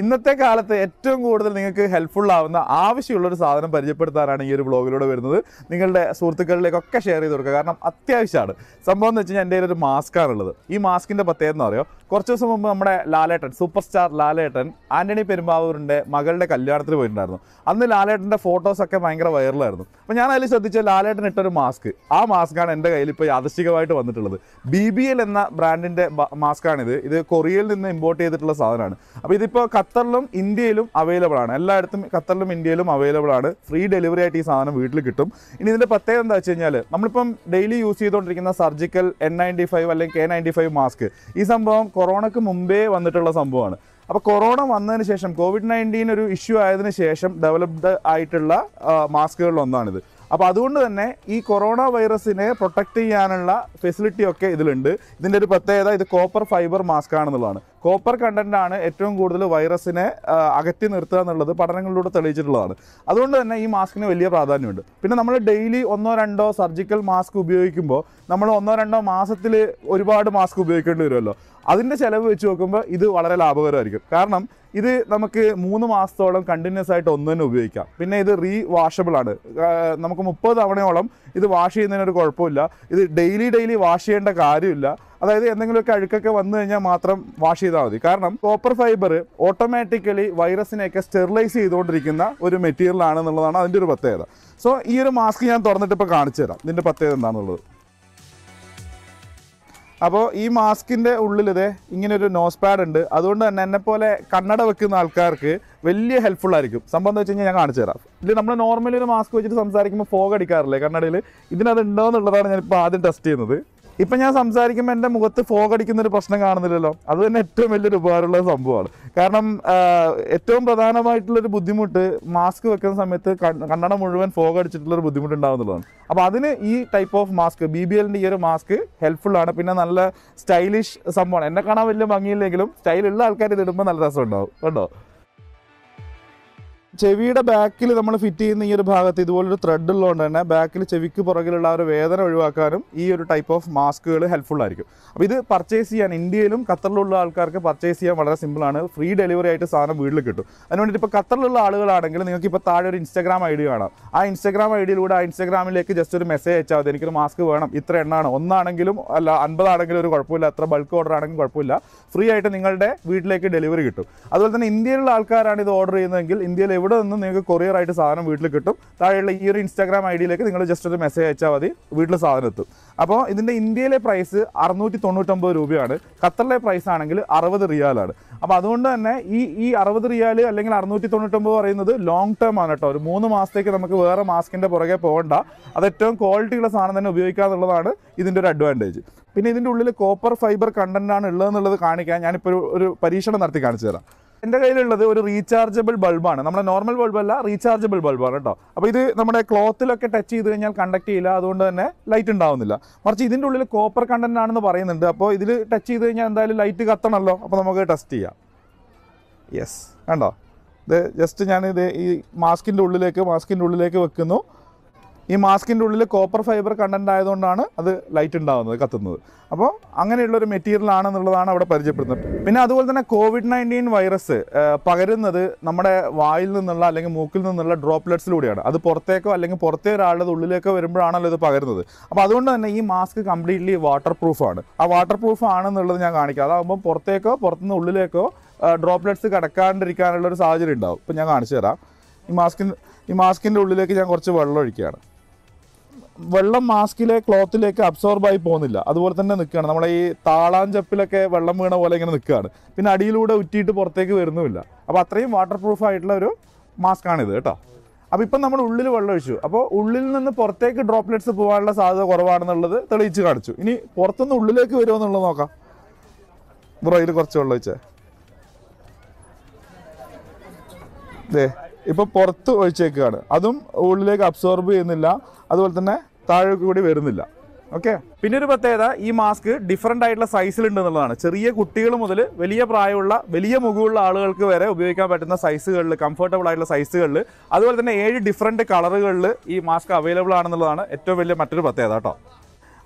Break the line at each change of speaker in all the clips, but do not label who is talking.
ഇന്നത്തെ കാലത്ത് ഏറ്റവും കൂടുതൽ നിങ്ങൾക്ക് ഹെൽപ്ഫുൾ ആവുന്ന ആവശ്യമുള്ള ഒരു സാധനം പരിചയപ്പെടുത്താനാണ് ഈ ഒരു ബ്ലോഗിലൂടെ വരുന്നത് നിങ്ങളുടെ സുഹൃത്തുക്കളിലേക്കൊക്കെ ഷെയർ ചെയ്ത് കൊടുക്കുക കാരണം അത്യാവശ്യമാണ് സംഭവം എന്ന് വെച്ച് കഴിഞ്ഞാൽ എൻ്റെ ഒരു മാസ്ക്കാണുള്ളത് ഈ മാസ്കിൻ്റെ പ്രത്യേകത എന്ന് പറയുമോ കുറച്ച് ദിവസം മുമ്പ് നമ്മുടെ ലാലേട്ടൻ സൂപ്പർ സ്റ്റാർ ലാലേട്ടൻ ആൻ്റണി പെരുമ്പാവൂരിൻ്റെ മകളുടെ കല്യാണത്തിന് പോയിട്ടുണ്ടായിരുന്നു അന്ന് ലാലേട്ടൻ്റെ ഫോട്ടോസൊക്കെ ഭയങ്കര വൈറലായിരുന്നു അപ്പോൾ ഞാൻ അതിൽ ശ്രദ്ധിച്ച ലാലേട്ടൻ ഇട്ടൊരു മാസ്ക് ആ മാസ്കാണ് എൻ്റെ കയ്യിൽ ഇപ്പോൾ യാദൃശികമായിട്ട് വന്നിട്ടുള്ളത് ബി ബി എൽ എന്ന ബ്രാൻഡിൻ്റെ മാസ്കാണിത് ഇത് കൊറിയയിൽ നിന്ന് ഇമ്പോർട്ട് ചെയ്തിട്ടുള്ള സാധനമാണ് അപ്പോൾ ഇതിപ്പോൾ ഖത്തറിലും ഇന്ത്യയിലും അവൈലബിൾ ആണ് എല്ലായിടത്തും ഖത്തറിലും ഇന്ത്യയിലും അവൈലബിൾ ആണ് ഫ്രീ ഡെലിവറി ആയിട്ട് ഈ സാധനം വീട്ടിൽ കിട്ടും ഇനി ഇതിൻ്റെ പ്രത്യേകത എന്താ വെച്ച് കഴിഞ്ഞാൽ നമ്മളിപ്പം ഡെയിലി യൂസ് ചെയ്തുകൊണ്ടിരിക്കുന്ന സർജിക്കൽ എൻ നയൻറ്റി ഫൈവ് അല്ലെങ്കിൽ കെ നയൻറ്റി ഫൈവ് മാസ്ക് ഈ സംഭവം കൊറോണയ്ക്ക് മുമ്പേ വന്നിട്ടുള്ള സംഭവമാണ് അപ്പോൾ കൊറോണ വന്നതിന് ശേഷം കോവിഡ് നയൻറ്റീൻ ഒരു ഇഷ്യൂ ആയതിനു ശേഷം ഡെവലപ്ഡ് ആയിട്ടുള്ള മാസ്കുകളിലൊന്നാണിത് അപ്പോൾ അതുകൊണ്ട് തന്നെ ഈ കൊറോണ വൈറസിനെ പ്രൊട്ടക്റ്റ് ചെയ്യാനുള്ള ഫെസിലിറ്റി ഒക്കെ ഇതിലുണ്ട് ഇതിൻ്റെ ഒരു പ്രത്യേകത ഇത് കോപ്പർ ഫൈബർ മാസ്ക് ആണെന്നുള്ളതാണ് കോപ്പർ കണ്ടൻ്റാണ് ഏറ്റവും കൂടുതൽ വൈറസിനെ അകറ്റി നിർത്തുക എന്നുള്ളത് പഠനങ്ങളിലൂടെ തെളിയിച്ചിട്ടുള്ളതാണ് അതുകൊണ്ട് തന്നെ ഈ മാസ്കിന് വലിയ പ്രാധാന്യമുണ്ട് പിന്നെ നമ്മൾ ഡെയിലി ഒന്നോ രണ്ടോ സർജിക്കൽ മാസ്ക് ഉപയോഗിക്കുമ്പോൾ നമ്മൾ ഒന്നോ രണ്ടോ മാസത്തിൽ ഒരുപാട് മാസ്ക് ഉപയോഗിക്കേണ്ടി വരുമല്ലോ അതിൻ്റെ ചിലവ് വെച്ച് നോക്കുമ്പോൾ ഇത് വളരെ ലാഭകരമായിരിക്കും കാരണം ഇത് നമുക്ക് മൂന്ന് മാസത്തോളം കണ്ടിന്യൂസ് ആയിട്ട് ഒന്ന് തന്നെ ഉപയോഗിക്കാം പിന്നെ ഇത് റീ വാഷബിളാണ് നമുക്ക് മുപ്പത് തവണയോളം ഇത് വാഷ് ചെയ്യുന്നതിനൊരു കുഴപ്പമില്ല ഇത് ഡെയിലി ഡെയിലി വാഷ് ചെയ്യേണ്ട കാര്യമില്ല അതായത് എന്തെങ്കിലുമൊക്കെ അഴുക്കൊക്കെ വന്നു കഴിഞ്ഞാൽ മാത്രം വാഷ് ചെയ്താൽ മതി കാരണം കോപ്പർ ഫൈബർ ഓട്ടോമാറ്റിക്കലി വൈറസിനെയൊക്കെ സ്റ്റെറിലൈസ് ചെയ്തുകൊണ്ടിരിക്കുന്ന ഒരു മെറ്റീരിയൽ ആണെന്നുള്ളതാണ് അതിൻ്റെ ഒരു പ്രത്യേകത സോ ഈ ഒരു മാസ്ക് ഞാൻ തുറന്നിട്ട് ഇപ്പോൾ കാണിച്ചു തരാം ഇതിൻ്റെ പ്രത്യേകത എന്താണെന്നുള്ളത് അപ്പോൾ ഈ മാസ്കിൻ്റെ ഉള്ളിലിത് ഇങ്ങനെ ഒരു നോസ് പാഡ് ഉണ്ട് അതുകൊണ്ട് തന്നെ എന്നെപ്പോലെ കണ്ണട വെക്കുന്ന ആൾക്കാർക്ക് വലിയ ഹെൽപ്ഫുൾ ആയിരിക്കും സംഭവം എന്ന് വെച്ച് കഴിഞ്ഞാൽ ഞാൻ കാണിച്ചു തരാം ഇല്ല നമ്മൾ നോർമലി ഒരു മാസ്ക് വെച്ചിട്ട് സംസാരിക്കുമ്പോൾ ഫോഗ് അടിക്കാറില്ലേ കണ്ണടയിൽ ഇതിനത് ഉണ്ടോ എന്നുള്ളതാണ് ഞാനിപ്പോൾ ആദ്യം ടെസ്റ്റ് ചെയ്യുന്നത് ഇപ്പം ഞാൻ സംസാരിക്കുമ്പോൾ എൻ്റെ മുഖത്ത് ഫോഗ് അടിക്കുന്ന ഒരു പ്രശ്നം കാണുന്നില്ലല്ലോ അത് തന്നെ ഏറ്റവും വലിയൊരു ഉപകാരമുള്ള സംഭവമാണ് കാരണം ഏറ്റവും പ്രധാനമായിട്ടുള്ളൊരു ബുദ്ധിമുട്ട് മാസ്ക് വെക്കുന്ന സമയത്ത് കണ്ണട മുഴുവൻ ഫോഗ് അടിച്ചിട്ടുള്ളൊരു ബുദ്ധിമുട്ട് ഉണ്ടാകുന്നുള്ളതാണ് അപ്പോൾ അതിന് ഈ type of mask B B എല്ലിൻ്റെ ഈ ഒരു മാസ്ക് ഹെൽപ്ഫുള്ളാണ് പിന്നെ നല്ല സ്റ്റൈലിഷ് സംഭവമാണ് എന്നെ കാണാൻ വലിയ ഭംഗിയില്ലെങ്കിലും സ്റ്റൈലുള്ള ആൾക്കാർ ഇതിടുമ്പോൾ നല്ല രസം ഉണ്ടാവും കണ്ടോ ചെവിയുടെ ബാക്കിൽ നമ്മൾ ഫിറ്റ് ചെയ്യുന്ന ഈ ഒരു ഭാഗത്ത് ഇതുപോലൊരു ത്രെഡ് ഉള്ളതുകൊണ്ട് തന്നെ ബാക്കിൽ ചെവിക്ക് പുറകിലുള്ള ഒരു വേദന ഒഴിവാക്കാനും ഈ ഒരു ടൈപ്പ് ഓഫ് മാസ്കുകൾ ഹെൽപ്ഫുൾ ആയിരിക്കും അപ്പോൾ ഇത് പർച്ചേസ് ചെയ്യാൻ ഇന്ത്യയിലും ഖത്തറിലുള്ള ആൾക്കാർക്ക് പർച്ചേസ് ചെയ്യാൻ വളരെ സിമ്പിളാണ് ഫ്രീ ഡെലിവറി ആയിട്ട് സാധനം വീട്ടിൽ കിട്ടും അതിനുവേണ്ടി ഇപ്പോൾ ഖത്തറിലുള്ള ആളുകളാണെങ്കിൽ നിങ്ങൾക്ക് ഇപ്പോൾ താഴെ ഒരു ഇൻസ്റ്റാഗ്രാം ഐ ഡി കാണാം ആ ഇൻസ്റ്റാഗ്രാം ഐ ഡിയിലൂടെ ആ ഇൻസ്റ്റാഗ്രാമിലേക്ക് ജസ്റ്റ് ഒരു മെസ്സേജ് അയച്ചാൽ മതി എനിക്കൊരു മാസ്ക് വേണം ഇത്ര എണ്ണമാണ് ഒന്നാണെങ്കിലും അല്ല അൻപതാണെങ്കിലും ഒരു കുഴപ്പമില്ല എത്ര ബൾക്ക് ഓർഡർ ആണെങ്കിലും കുഴപ്പമില്ല ഫ്രീ ആയിട്ട് നിങ്ങളുടെ വീട്ടിലേക്ക് ഡെലിവറി കിട്ടും അതുപോലെ തന്നെ ഇന്ത്യയിലുള്ള ആൾക്കാരാണ് ഇത് ഓർഡർ ചെയ്യുന്നതെങ്കിൽ ഇന്ത്യയിൽ എവിടെ ഇവിടെ നിന്ന് നിങ്ങൾക്ക് കൊറിയർ ആയിട്ട് സാധനം വീട്ടിൽ കിട്ടും താഴെയുള്ള ഈ ഒരു ഇൻസ്റ്റാഗ്രാം ഐ ഡിയിലേക്ക് നിങ്ങൾ ജസ്റ്റ് ഒരു മെസ്സേജ് അയച്ചാൽ മതി വീട്ടിൽ സാധനം എത്തും അപ്പോൾ ഇതിൻ്റെ ഇന്ത്യയിലെ പ്രൈസ് അറുന്നൂറ്റി തൊണ്ണൂറ്റൊമ്പത് രൂപയാണ് ഖത്തറിലെ പ്രൈസ് ആണെങ്കിൽ അറുപത് റിയാലാണ് അപ്പോൾ അതുകൊണ്ട് തന്നെ ഈ ഈ അറുപത് റിയാൽ അല്ലെങ്കിൽ അറുന്നൂറ്റി തൊണ്ണൂറ്റൊമ്പത് പറയുന്നത് ലോങ് ടേം ആണ് കേട്ടോ ഒരു മൂന്ന് മാസത്തേക്ക് നമുക്ക് വേറെ മാസ്കിൻ്റെ പുറകെ പോകണ്ട അത് ഏറ്റവും ക്വാളിറ്റിയുള്ള സാധനം തന്നെ ഉപയോഗിക്കുക എന്നുള്ളതാണ് ഇതിൻ്റെ ഒരു അഡ്വാൻറ്റേജ് പിന്നെ ഇതിൻ്റെ ഉള്ളിൽ കോപ്പർ ഫൈബർ കണ്ടൻ്റ് ആണ് ഉള്ളതെന്നുള്ളത് കാണിക്കാൻ ഞാനിപ്പോൾ ഒരു പരീക്ഷണം നടത്തി കാണിച്ചു തരാം എൻ്റെ കയ്യിലുള്ളത് ഒരു റീചാർജബിൾ ബൾബാണ് നമ്മുടെ നോർമൽ ബൾബല്ല റീചാർജബിൾ ബൾബാണ് കേട്ടോ അപ്പോൾ ഇത് നമ്മുടെ ക്ലോത്തിലൊക്കെ ടച്ച് ചെയ്ത് കഴിഞ്ഞാൽ കണ്ടക്ട് ചെയ്യില്ല അതുകൊണ്ട് തന്നെ ലൈറ്റ് ഉണ്ടാവുന്നില്ല മറിച്ച് ഇതിൻ്റെ ഉള്ളിൽ കോപ്പർ കണ്ടന്റ് ആണെന്ന് പറയുന്നുണ്ട് അപ്പോൾ ഇതിൽ ടച്ച് ചെയ്ത് കഴിഞ്ഞാൽ എന്തായാലും ലൈറ്റ് കത്തണമല്ലോ അപ്പോൾ നമുക്ക് ടെസ്റ്റ് ചെയ്യാം യെസ് കണ്ടോ ഇത് ജസ്റ്റ് ഞാൻ ഇത് ഈ മാസ്കിൻ്റെ ഉള്ളിലേക്ക് മാസ്കിൻ്റെ ഉള്ളിലേക്ക് വെക്കുന്നു ഈ മാസ്കിൻ്റെ ഉള്ളിൽ കോപ്പർ ഫൈബർ കണ്ടൻ്റ് ആയതുകൊണ്ടാണ് അത് ലൈറ്റ് ഉണ്ടാകുന്നത് കത്തുന്നത് അപ്പോൾ അങ്ങനെയുള്ളൊരു മെറ്റീരിയൽ ആണെന്നുള്ളതാണ് അവിടെ പരിചയപ്പെടുന്നത് പിന്നെ അതുപോലെ തന്നെ കോവിഡ് നയൻറ്റീൻ വൈറസ് പകരുന്നത് നമ്മുടെ വായിൽ നിന്നുള്ള അല്ലെങ്കിൽ മൂക്കിൽ നിന്നുള്ള ഡ്രോപ്ലെറ്റ്സിലൂടെയാണ് അത് പുറത്തേക്കോ അല്ലെങ്കിൽ പുറത്തെ ഒരാളുടെ ഉള്ളിലേക്കോ വരുമ്പോഴാണല്ലോ ഇത് പകരുന്നത് അപ്പോൾ അതുകൊണ്ട് തന്നെ ഈ മാസ്ക് കംപ്ലീറ്റ്ലി വാട്ടർ പ്രൂഫാണ് ആ വാട്ടർ പ്രൂഫ് ആണെന്നുള്ളത് ഞാൻ കാണിക്കാം അതാകുമ്പോൾ പുറത്തേക്കോ പുറത്തുനിന്ന് ഉള്ളിലേക്കോ ഡ്രോപ്ലെറ്റ്സ് കിടക്കാണ്ടിരിക്കാനുള്ള ഒരു സാഹചര്യം ഉണ്ടാവും ഇപ്പം ഞാൻ കാണിച്ചു തരാം ഈ മാസ്കിൻ ഈ മാസ്കിൻ്റെ ഉള്ളിലേക്ക് ഞാൻ കുറച്ച് വെള്ളം ഒഴിക്കുകയാണ് വെള്ളം മാസ്കിലെ ക്ലോത്തിലേക്ക് ആയി പോകുന്നില്ല അതുപോലെ തന്നെ നിൽക്കുകയാണ് നമ്മളെ ഈ താളാഞ്ചപ്പിലൊക്കെ വെള്ളം വീണ പോലെ ഇങ്ങനെ നിൽക്കുകയാണ് പിന്നെ അടിയിലൂടെ ഉറ്റിയിട്ട് പുറത്തേക്ക് വരുന്നുമില്ല അപ്പോൾ അത്രയും വാട്ടർ പ്രൂഫ് ആയിട്ടുള്ള ഒരു മാസ്കാണിത് കേട്ടോ അപ്പോൾ ഇപ്പം നമ്മൾ ഉള്ളിൽ വെള്ളം ഒഴിച്ചു അപ്പോൾ ഉള്ളിൽ നിന്ന് പുറത്തേക്ക് ഡ്രോപ്ലെറ്റ്സ് പോകാനുള്ള സാധ്യത കുറവാണെന്നുള്ളത് തെളിയിച്ച് കാണിച്ചു ഇനി പുറത്തുനിന്ന് ഉള്ളിലേക്ക് വരുമോ എന്നുള്ളത് നോക്കാം ബ്രോയിൽ കുറച്ച് വെള്ളം ഒഴിച്ചേ അതെ ഇപ്പോൾ പുറത്ത് ഒഴിച്ചേക്കുകയാണ് അതും ഉള്ളിലേക്ക് അബ്സോർബ് ചെയ്യുന്നില്ല അതുപോലെ തന്നെ താഴെ കൂടി വരുന്നില്ല ഓക്കെ പിന്നെ ഒരു പ്രത്യേകത ഈ മാസ്ക് ഡിഫറെൻ്റ് ആയിട്ടുള്ള സൈസിലുണ്ട് എന്നുള്ളതാണ് ചെറിയ കുട്ടികൾ മുതൽ വലിയ പ്രായമുള്ള വലിയ മുഖമുള്ള ആളുകൾക്ക് വരെ ഉപയോഗിക്കാൻ പറ്റുന്ന സൈസുകളിൽ കംഫർട്ടബിൾ ആയിട്ടുള്ള സൈസുകളിൽ അതുപോലെ തന്നെ ഏഴ് ഡിഫറെൻറ്റ് കളറുകളിൽ ഈ മാസ്ക് അവൈലബിൾ ആണെന്നുള്ളതാണ് ഏറ്റവും വലിയ മറ്റൊരു പ്രത്യേകത കേട്ടോ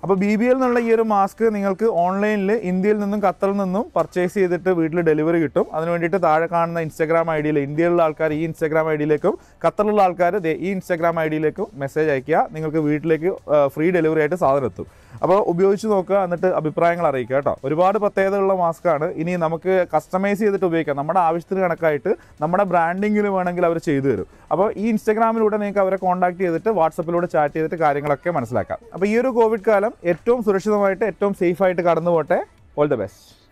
അപ്പോൾ ബി ബി എൽ എന്നുള്ള ഈ ഒരു മാസ്ക് നിങ്ങൾക്ക് ഓൺലൈനിൽ ഇന്ത്യയിൽ നിന്നും ഖത്തറിൽ നിന്നും പർച്ചേസ് ചെയ്തിട്ട് വീട്ടിൽ ഡെലിവറി കിട്ടും അതിന് വേണ്ടിയിട്ട് താഴെ കാണുന്ന ഇൻസ്റ്റാഗ്രാം ഐ ഡിയിൽ ഇന്ത്യയിലുള്ള ആൾക്കാർ ഈ ഇൻസ്റ്റാഗ്രാം ഐ ഡിയിലേക്കും ഖത്തറിലുള്ള ആൾക്കാർ ഈ ഇൻസ്റ്റാഗ്രാം ഐ ഡിയിലേക്കും മെസ്സേജ് അയയ്ക്കുക നിങ്ങൾക്ക് വീട്ടിലേക്ക് ഫ്രീ ഡെലിവറി ആയിട്ട് സാധനം എത്തും അപ്പോൾ ഉപയോഗിച്ച് നോക്കുക എന്നിട്ട് അഭിപ്രായങ്ങൾ അറിയിക്കുക കേട്ടോ ഒരുപാട് പ്രത്യേകതയുള്ള മാസ്കാണ് ഇനി നമുക്ക് കസ്റ്റമൈസ് ചെയ്തിട്ട് ഉപയോഗിക്കാം നമ്മുടെ ആവശ്യത്തിന് കണക്കായിട്ട് നമ്മുടെ ബ്രാൻഡിങ്ങിൽ വേണമെങ്കിൽ അവർ ചെയ്തു തരും അപ്പോൾ ഈ ഇൻസ്റ്റാഗ്രാമിലൂടെ നിങ്ങൾക്ക് അവരെ കോൺടാക്ട് ചെയ്തിട്ട് വാട്സപ്പിലൂടെ ചാറ്റ് ചെയ്തിട്ട് കാര്യങ്ങളൊക്കെ മനസ്സിലാക്കാം അപ്പോൾ ഈ ഒരു കോവിഡ് കാലം ഏറ്റവും സുരക്ഷിതമായിട്ട് ഏറ്റവും സേഫായിട്ട് കടന്നു പോട്ടെ ഓൾ ദ ബെസ്റ്റ്